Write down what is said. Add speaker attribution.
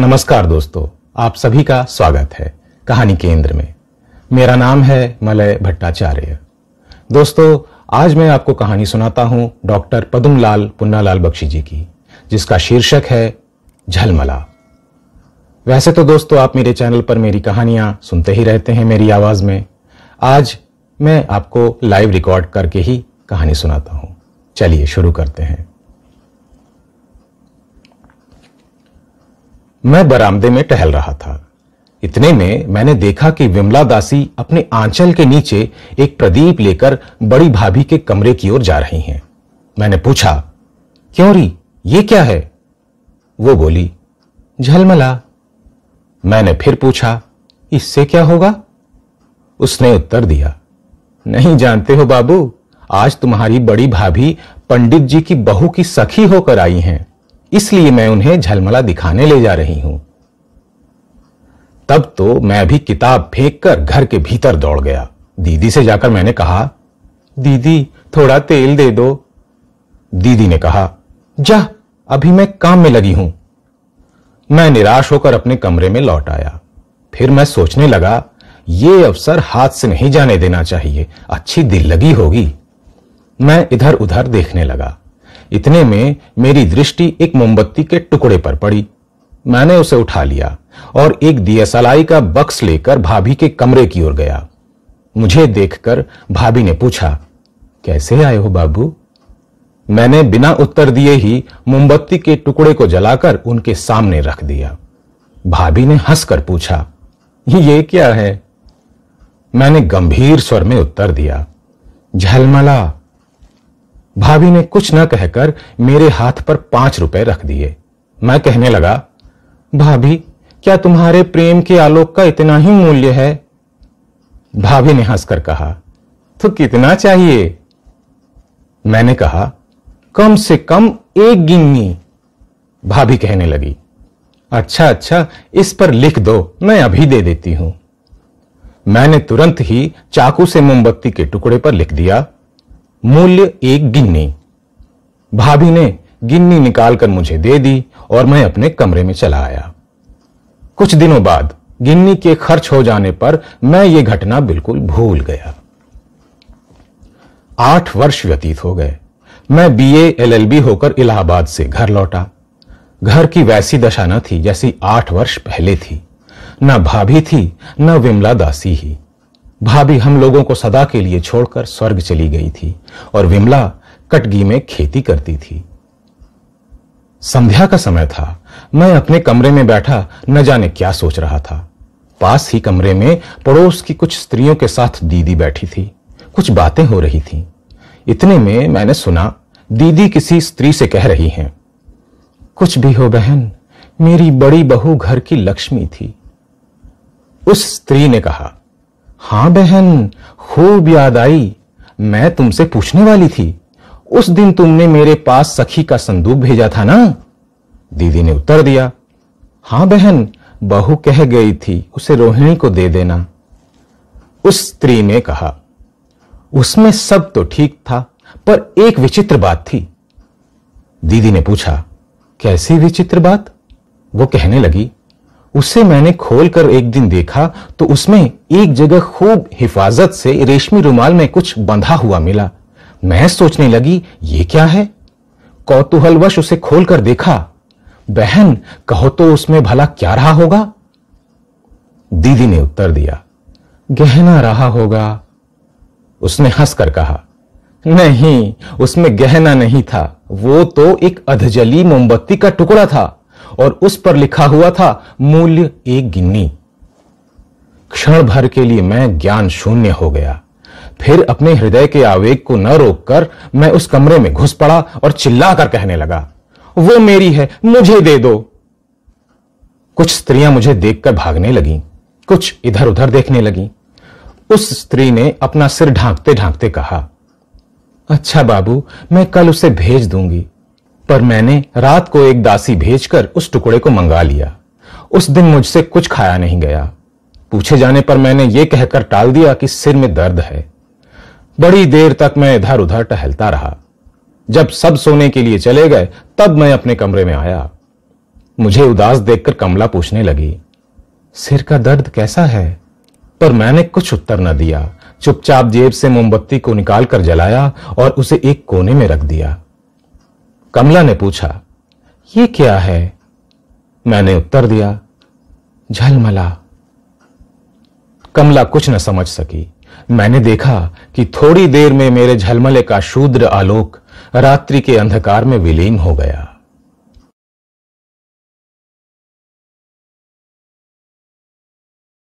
Speaker 1: नमस्कार दोस्तों आप सभी का स्वागत है कहानी केंद्र में मेरा नाम है मलय भट्टाचार्य दोस्तों आज मैं आपको कहानी सुनाता हूं डॉक्टर पदुमलाल पुन्नालाल बख्शी जी की जिसका शीर्षक है झलमला वैसे तो दोस्तों आप मेरे चैनल पर मेरी कहानियां सुनते ही रहते हैं मेरी आवाज में आज मैं आपको लाइव रिकॉर्ड करके ही कहानी सुनाता हूं चलिए शुरू करते हैं मैं बरामदे में टहल रहा था इतने में मैंने देखा कि विमला दासी अपने आंचल के नीचे एक प्रदीप लेकर बड़ी भाभी के कमरे की ओर जा रही हैं मैंने पूछा क्यों री ये क्या है वो बोली झलमला मैंने फिर पूछा इससे क्या होगा उसने उत्तर दिया नहीं जानते हो बाबू आज तुम्हारी बड़ी भाभी पंडित जी की बहू की सखी होकर आई हैं इसलिए मैं उन्हें झलमला दिखाने ले जा रही हूं तब तो मैं भी किताब फेंक कर घर के भीतर दौड़ गया दीदी से जाकर मैंने कहा दीदी थोड़ा तेल दे दो दीदी ने कहा जा अभी मैं काम में लगी हूं मैं निराश होकर अपने कमरे में लौट आया फिर मैं सोचने लगा ये अवसर हाथ से नहीं जाने देना चाहिए अच्छी दिल लगी होगी मैं इधर उधर देखने लगा इतने में मेरी दृष्टि एक मोमबत्ती के टुकड़े पर पड़ी मैंने उसे उठा लिया और एक दियसलाई का बक्स लेकर भाभी के कमरे की ओर गया मुझे देखकर भाभी ने पूछा कैसे आए हो बाबू मैंने बिना उत्तर दिए ही मोमबत्ती के टुकड़े को जलाकर उनके सामने रख दिया भाभी ने हंसकर पूछा ये क्या है मैंने गंभीर स्वर में उत्तर दिया झलमला भाभी ने कुछ न कहकर मेरे हाथ पर पांच रुपए रख दिए मैं कहने लगा भाभी क्या तुम्हारे प्रेम के आलोक का इतना ही मूल्य है भाभी ने हंसकर कहा तो कितना चाहिए मैंने कहा कम से कम एक गिन्नी भाभी कहने लगी अच्छा अच्छा इस पर लिख दो मैं अभी दे देती हूं मैंने तुरंत ही चाकू से मोमबत्ती के टुकड़े पर लिख दिया मूल्य एक गिन्नी भाभी ने गिन्नी निकालकर मुझे दे दी और मैं अपने कमरे में चला आया कुछ दिनों बाद गिन्नी के खर्च हो जाने पर मैं ये घटना बिल्कुल भूल गया आठ वर्ष व्यतीत हो गए मैं बीए एलएलबी होकर इलाहाबाद से घर लौटा घर की वैसी दशा न थी जैसी आठ वर्ष पहले थी न भाभी थी न विमला दासी ही भाभी हम लोगों को सदा के लिए छोड़कर स्वर्ग चली गई थी और विमला कटगी में खेती करती थी संध्या का समय था मैं अपने कमरे में बैठा न जाने क्या सोच रहा था पास ही कमरे में पड़ोस की कुछ स्त्रियों के साथ दीदी बैठी थी कुछ बातें हो रही थी इतने में मैंने सुना दीदी किसी स्त्री से कह रही हैं कुछ भी हो बहन मेरी बड़ी बहू घर की लक्ष्मी थी उस स्त्री ने कहा हां बहन खूब याद आई मैं तुमसे पूछने वाली थी उस दिन तुमने मेरे पास सखी का संदूक भेजा था ना दीदी ने उत्तर दिया हां बहन बहू कह गई थी उसे रोहिणी को दे देना उस स्त्री ने कहा उसमें सब तो ठीक था पर एक विचित्र बात थी दीदी ने पूछा कैसी विचित्र बात वो कहने लगी उसे मैंने खोलकर एक दिन देखा तो उसमें एक जगह खूब हिफाजत से रेशमी रुमाल में कुछ बंधा हुआ मिला मैं सोचने लगी ये क्या है कौतूहलवश उसे खोलकर देखा बहन कहो तो उसमें भला क्या रहा होगा दीदी ने उत्तर दिया गहना रहा होगा उसने हंसकर कहा नहीं उसमें गहना नहीं था वो तो एक अधजली मोमबत्ती का टुकड़ा था और उस पर लिखा हुआ था मूल्य एक गिन्नी क्षण भर के लिए मैं ज्ञान शून्य हो गया फिर अपने हृदय के आवेग को न रोककर मैं उस कमरे में घुस पड़ा और चिल्लाकर कहने लगा वो मेरी है मुझे दे दो कुछ स्त्रियां मुझे देखकर भागने लगी कुछ इधर उधर देखने लगी उस स्त्री ने अपना सिर ढांकते ढांकते कहा अच्छा बाबू मैं कल उसे भेज दूंगी पर मैंने रात को एक दासी भेजकर उस टुकड़े को मंगा लिया उस दिन मुझसे कुछ खाया नहीं गया पूछे जाने पर मैंने ये कहकर टाल दिया कि सिर में दर्द है बड़ी देर तक मैं इधर उधर टहलता रहा जब सब सोने के लिए चले गए तब मैं अपने कमरे में आया मुझे उदास देखकर कमला पूछने लगी सिर का दर्द कैसा है पर मैंने कुछ उत्तर न दिया चुपचाप जेब से मोमबत्ती को निकालकर जलाया और उसे एक कोने में रख दिया कमला ने पूछा ये क्या है मैंने उत्तर दिया झलमला कमला कुछ न समझ सकी मैंने देखा कि थोड़ी देर में मेरे झलमले का शूद्र आलोक रात्रि के अंधकार में विलीन हो गया